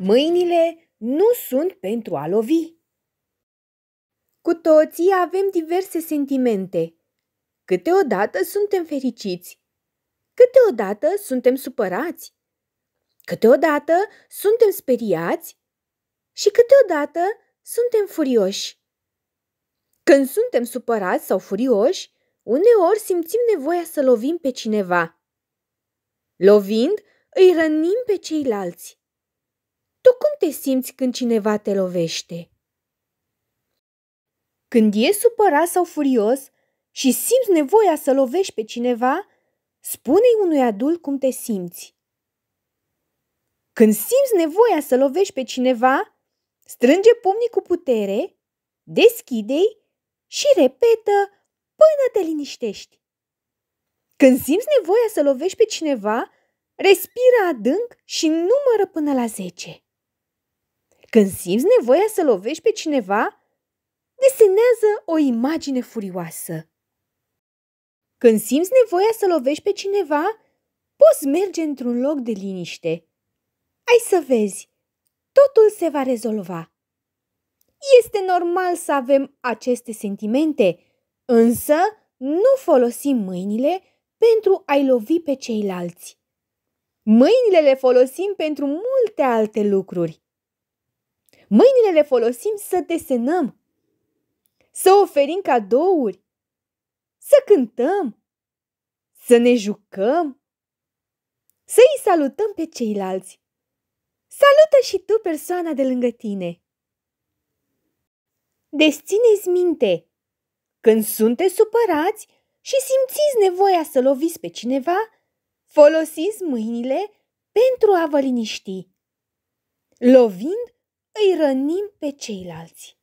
Mâinile nu sunt pentru a lovi. Cu toții avem diverse sentimente. Câteodată suntem fericiți, câteodată suntem supărați, câteodată suntem speriați și câteodată suntem furioși. Când suntem supărați sau furioși, uneori simțim nevoia să lovim pe cineva. Lovind, îi rănim pe ceilalți. Tu cum te simți când cineva te lovește? Când e supărat sau furios și simți nevoia să lovești pe cineva, spune-i unui adult cum te simți. Când simți nevoia să lovești pe cineva, strânge pumnii cu putere, deschide-i și repetă până te liniștești. Când simți nevoia să lovești pe cineva, respiră adânc și numără până la 10. Când simți nevoia să lovești pe cineva, desenează o imagine furioasă. Când simți nevoia să lovești pe cineva, poți merge într-un loc de liniște. Ai să vezi, totul se va rezolva. Este normal să avem aceste sentimente, însă nu folosim mâinile pentru a-i lovi pe ceilalți. Mâinile le folosim pentru multe alte lucruri. Mâinile le folosim să desenăm, să oferim cadouri, să cântăm, să ne jucăm, să îi salutăm pe ceilalți. Salută și tu persoana de lângă tine. Desțineți minte, când sunteți supărați și simțiți nevoia să loviți pe cineva, folosiți mâinile pentru a vă liniști. Lovind, îi rănim pe ceilalți.